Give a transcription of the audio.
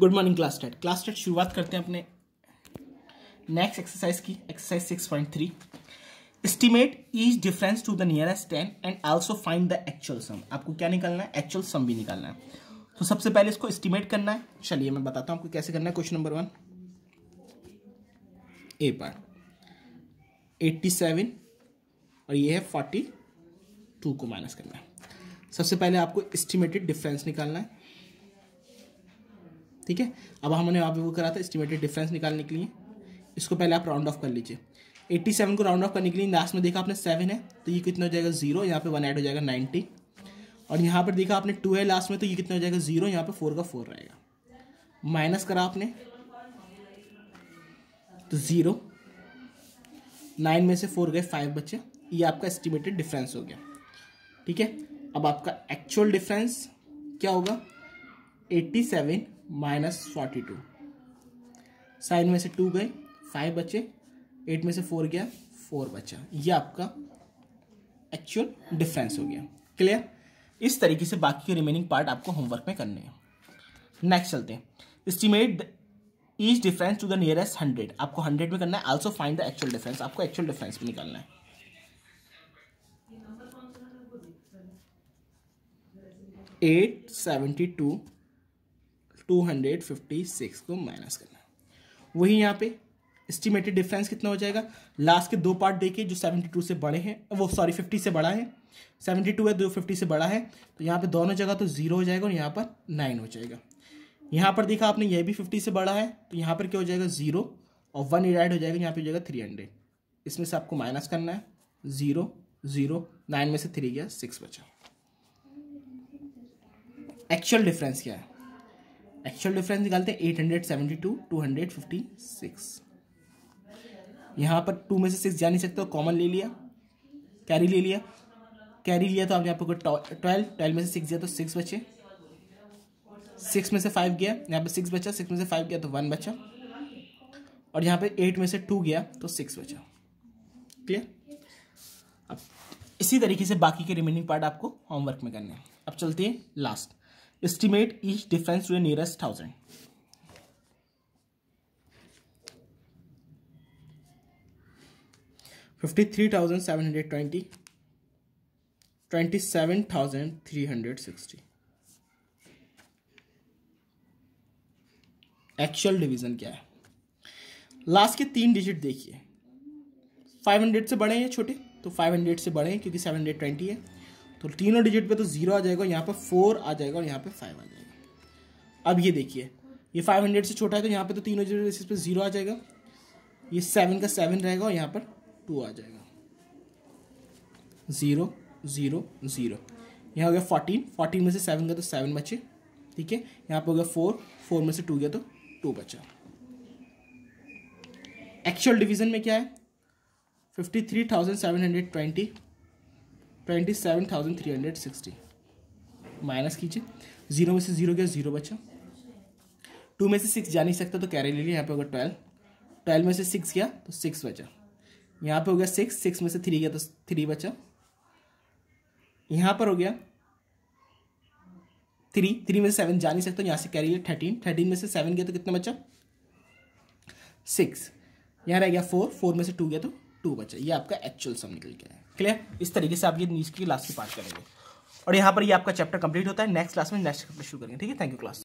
Good morning class टेट class टेट शुरुआत करते हैं अपने नेक्स्ट एक्सरसाइज की exercise six point three estimate is difference to the nearest ten and also find the actual sum आपको क्या निकालना है एक्चुअल सम भी निकालना है तो सबसे पहले इसको एस्टिमेट करना है चलिए मैं बताता हूँ आपको कैसे करना है क्वेश्चन नंबर वन ए पर एट्टी सेवन और ये है फोर्टी टू को माइनस करना है सबसे पहले आपको एस्टिमेटेड डिफरेंस निकालना है ठीक है अब हमने वहाँ पे वो करा था एस्टिमेटेड डिफरेंस निकालने के लिए इसको पहले आप राउंड ऑफ कर लीजिए एट्टी सेवन को राउंड ऑफ करने के लिए लास्ट में देखा आपने सेवन है तो ये कितना हो जाएगा जीरो यहाँ पे वन ऐड हो जाएगा नाइन्टी और यहाँ पर देखा आपने टू है लास्ट में तो ये कितना हो जाएगा जीरो यहाँ पे फोर का फोर रहेगा माइनस करा आपने तो ज़ीरो नाइन में से फोर गए फाइव बचे ये आपका एस्टिमेटेड डिफरेंस हो गया ठीक है अब आपका एक्चुअल डिफरेंस क्या होगा eighty seven minus forty two साइन में से टू गए फाइव बचे एट में से फोर गया फोर बचा ये आपका एक्चुअल डिफरेंस हो गया क्लियर इस तरीके से बाकी के रिमेनिंग पार्ट आपको होमवर्क में करने हैं नेक्स्ट चलते हैं estimate each difference to the nearest hundred आपको हंड्रेड में करना है also find the actual difference आपको एक्चुअल डिफरेंस भी निकालना है eight seventy two two hundred fifty six को माइनस करना वही यहाँ पे एस्टिमेटेड डिफरेंस कितना हो जाएगा लास्ट के दो पार्ट देखिए जो सेवेंटी टू से बड़े हैं वो सॉरी फिफ्टी से बड़ा है सेवेंटी टू है दो फिफ्टी से बड़ा है तो यहाँ पे दोनों जगह तो जीरो हो जाएगा और यहाँ पर नाइन हो जाएगा यहाँ पर देखा आपने यह भी फिफ्टी से बड़ा है तो यहाँ पर क्या हो जाएगा जीरो और वन एड हो जाएगा यहाँ पर हो जाएगा थ्री हंड्रेड इसमें से आपको माइनस करना है जीरो जीरो नाइन में से थ्री गया सिक्स बचा एक्चुअल डिफरेंस क्या है एक्चुअल डिफरेंस निकालते हैं eight hundred seventy two two hundred fifty six यहाँ पर टू में से सिक्स जा नहीं सकते कॉमन ले लिया कैरी ले लिया कैरी लिया तो यहाँ पर ट्वेल्व ट्वेल्व में से सिक्स गया तो सिक्स बचे सिक्स में से फाइव गया यहाँ पर सिक्स बचा सिक्स में से फाइव गया तो वन बचा और यहाँ पर एट में से टू गया तो सिक्स बचा क्लियर अब इसी तरीके से बाकी के रिमेनिंग पार्ट आपको होमवर्क में करने हैं अब चलते हैं last Estimate each difference to the nearest thousand. Fifty-three thousand seven hundred twenty. Twenty-seven thousand three hundred sixty. Actual division क्या है लास्ट के तीन डिजिट देखिए 500 से बड़े हैं छोटे तो 500 से बड़े हैं क्योंकि 720 है तो तीनों डिजिट पे तो जीरो आ जाएगा यहाँ पर फोर आ जाएगा और यहाँ पर फाइव आ जाएगा अब ये देखिए ये फाइव हंड्रेड से छोटा है तो यहाँ पे तो तीनों बेसिस पे जीरो आ जाएगा ये सेवन का सेवन रहेगा और यहाँ पर टू आ जाएगा ज़ीरो ज़ीरो ज़ीरो यहाँ हो गया फोर्टीन फोर्टीन में से सेवन गया तो सेवन बचे ठीक है यहाँ पर हो गया फोर फोर में से टू गया तो टू बचा एक्चुअल डिवीज़न में क्या है fifty three thousand seven hundred twenty twenty seven thousand three hundred sixty minus कीजिए जीरो में से जीरो गया जीरो बचा टू में से सिक्स जा नहीं सकता तो कैरी ले लिया यहाँ पे होगा ट्वेल्व ट्वेल्व में से सिक्स गया तो सिक्स बचा यहाँ पे हो गया सिक्स सिक्स में से थ्री गया तो थ्री बचा यहाँ पर हो गया थ्री थ्री में से सेवन जा नहीं सकता यहाँ से कैरी लिया थर्टीन थर्टीन में से सेवन गया तो कितना बचा सिक्स यहाँ रह गया फोर फोर में से टू गया तो टू बचा ये आपका एक्चुअल सम निकल गया है क्लियर इस तरीके से आप ये न्यूज़ की क्लास की पार्ट करेंगे और यहाँ पर ये आपका चैप्टर कंप्लीट होता है नेक्स्ट क्लास में नेक्स्ट चैप्टर शुरू करेंगे ठीक है थैंक यू क्लास